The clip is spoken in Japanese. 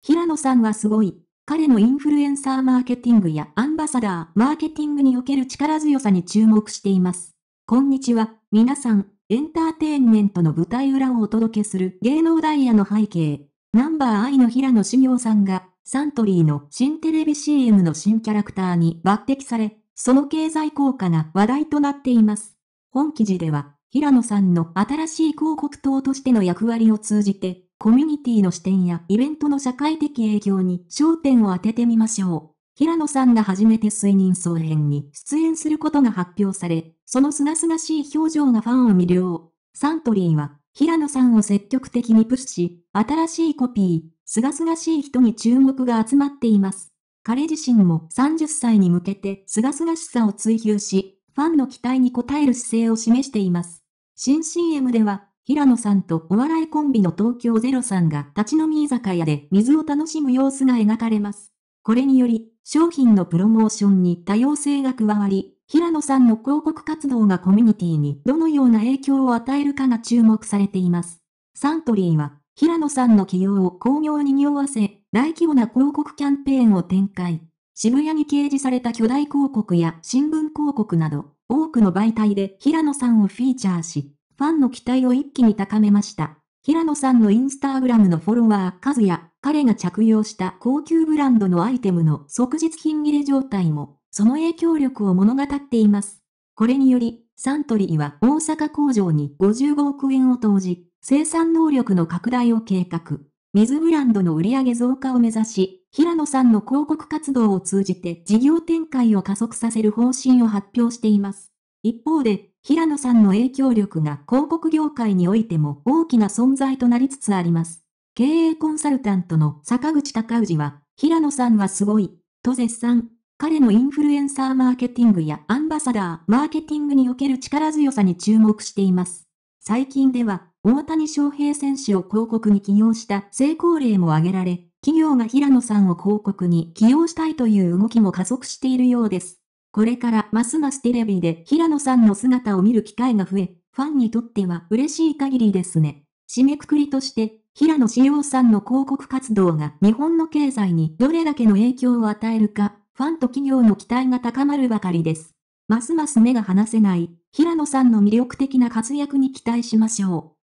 平野さんはすごい。彼のインフルエンサーマーケティングやアンバサダーマーケティングにおける力強さに注目しています。こんにちは、皆さん。エンターテインメントの舞台裏をお届けする芸能ダイヤの背景。ナンバー愛の平野志行さんが、サントリーの新テレビ CM の新キャラクターに抜擢され、その経済効果が話題となっています。本記事では、平野さんの新しい広告塔としての役割を通じて、コミュニティの視点やイベントの社会的影響に焦点を当ててみましょう。平野さんが初めて水人総編に出演することが発表され、その清々しい表情がファンを魅了。サントリーは、平野さんを積極的にプッシュ、新しいコピー、清々しい人に注目が集まっています。彼自身も30歳に向けて清々しさを追求し、ファンの期待に応える姿勢を示しています。新 CM では、平野さんとお笑いコンビの東京ゼロさんが立ち飲み居酒屋で水を楽しむ様子が描かれます。これにより、商品のプロモーションに多様性が加わり、平野さんの広告活動がコミュニティにどのような影響を与えるかが注目されています。サントリーは、平野さんの起用を巧妙に匂わせ、大規模な広告キャンペーンを展開。渋谷に掲示された巨大広告や新聞広告など、多くの媒体で平野さんをフィーチャーし、ファンの期待を一気に高めました。平野さんのインスタグラムのフォロワー数や、彼が着用した高級ブランドのアイテムの即日品切れ状態も、その影響力を物語っています。これにより、サントリーは大阪工場に55億円を投じ、生産能力の拡大を計画。水ブランドの売上増加を目指し、平野さんの広告活動を通じて事業展開を加速させる方針を発表しています。一方で、平野さんの影響力が広告業界においても大きな存在となりつつあります。経営コンサルタントの坂口隆氏は、平野さんはすごい、と絶賛。彼のインフルエンサーマーケティングやアンバサダーマーケティングにおける力強さに注目しています。最近では、大谷翔平選手を広告に起用した成功例も挙げられ、企業が平野さんを広告に起用したいという動きも加速しているようです。これからますますテレビで平野さんの姿を見る機会が増え、ファンにとっては嬉しい限りですね。締めくくりとして、平野紫耀さんの広告活動が日本の経済にどれだけの影響を与えるか、ファンと企業の期待が高まるばかりです。ますます目が離せない、平野さんの魅力的な活躍に期待しましょう。